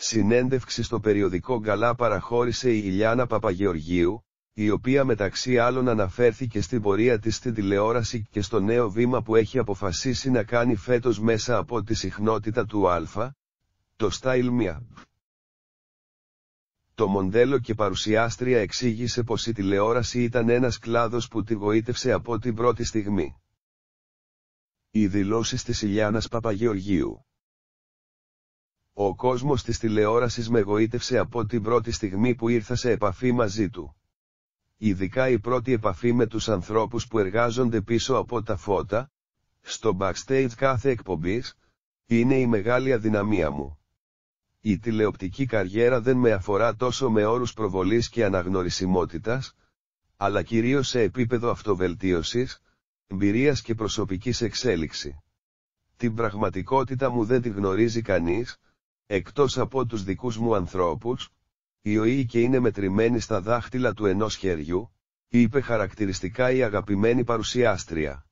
Συνέντευξη στο περιοδικό Γκαλά παραχώρησε η Ηλιάνα Παπαγεωργίου, η οποία μεταξύ άλλων αναφέρθηκε στην πορεία της στην τηλεόραση και στο νέο βήμα που έχει αποφασίσει να κάνει φέτος μέσα από τη συχνότητα του Α, το Style Mia. Το μοντέλο και παρουσιάστρια εξήγησε πως η τηλεόραση ήταν ένας κλάδος που τη γοήτευσε από την πρώτη στιγμή. Οι δηλώσεις της Ηλιάνας Παπαγεωργίου ο κόσμος της τηλεόρασης με γοήτευσε από την πρώτη στιγμή που ήρθα σε επαφή μαζί του. Ειδικά η πρώτη επαφή με τους ανθρώπους που εργάζονται πίσω από τα φώτα, στο backstage κάθε εκπομπής, είναι η μεγάλη αδυναμία μου. Η τηλεοπτική καριέρα δεν με αφορά τόσο με όρους προβολής και αναγνωρισιμότητας, αλλά κυρίως σε επίπεδο αυτοβελτίωσης, εμπειρίας και προσωπικής εξέλιξη. Την πραγματικότητα μου δεν τη γνωρίζει κανείς, εκτός από τους δικούς μου ανθρώπους, η οή και είναι μετρημένη στα δάχτυλα του ενός χεριού, είπε χαρακτηριστικά η αγαπημένη παρουσιάστρια.